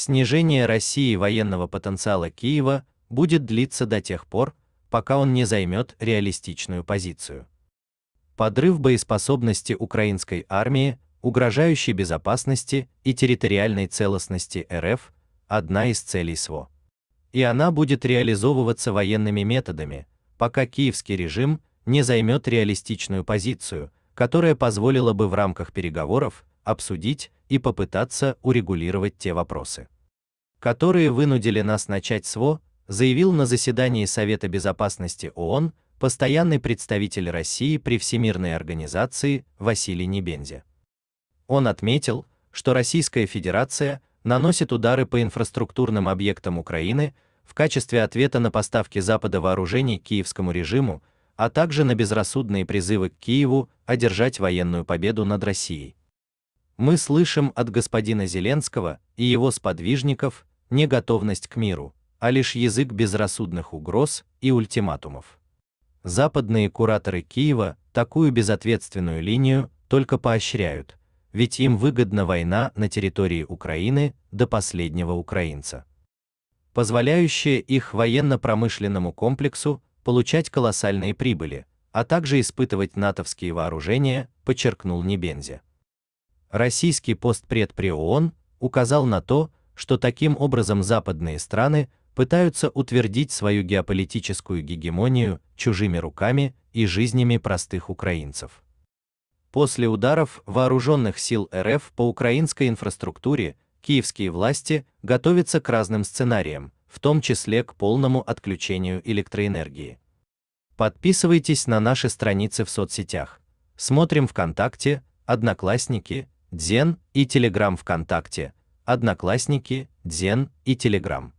Снижение России военного потенциала Киева будет длиться до тех пор, пока он не займет реалистичную позицию. Подрыв боеспособности украинской армии, угрожающий безопасности и территориальной целостности РФ одна из целей СВО. И она будет реализовываться военными методами, пока киевский режим не займет реалистичную позицию, которая позволила бы в рамках переговоров обсудить и попытаться урегулировать те вопросы, которые вынудили нас начать СВО, заявил на заседании Совета безопасности ООН постоянный представитель России при Всемирной организации Василий Небензя. Он отметил, что Российская Федерация наносит удары по инфраструктурным объектам Украины в качестве ответа на поставки Запада вооружений киевскому режиму, а также на безрассудные призывы к Киеву одержать военную победу над Россией мы слышим от господина Зеленского и его сподвижников не готовность к миру, а лишь язык безрассудных угроз и ультиматумов. Западные кураторы Киева такую безответственную линию только поощряют, ведь им выгодна война на территории Украины до последнего украинца, позволяющая их военно-промышленному комплексу получать колоссальные прибыли, а также испытывать натовские вооружения, подчеркнул Небензе. Российский постпред при ООН указал на то, что таким образом западные страны пытаются утвердить свою геополитическую гегемонию чужими руками и жизнями простых украинцев. После ударов вооруженных сил РФ по украинской инфраструктуре киевские власти готовятся к разным сценариям, в том числе к полному отключению электроэнергии. Подписывайтесь на наши страницы в соцсетях. Смотрим ВКонтакте, Одноклассники, Дзен и Телеграм ВКонтакте, Одноклассники, Дзен и Телеграм.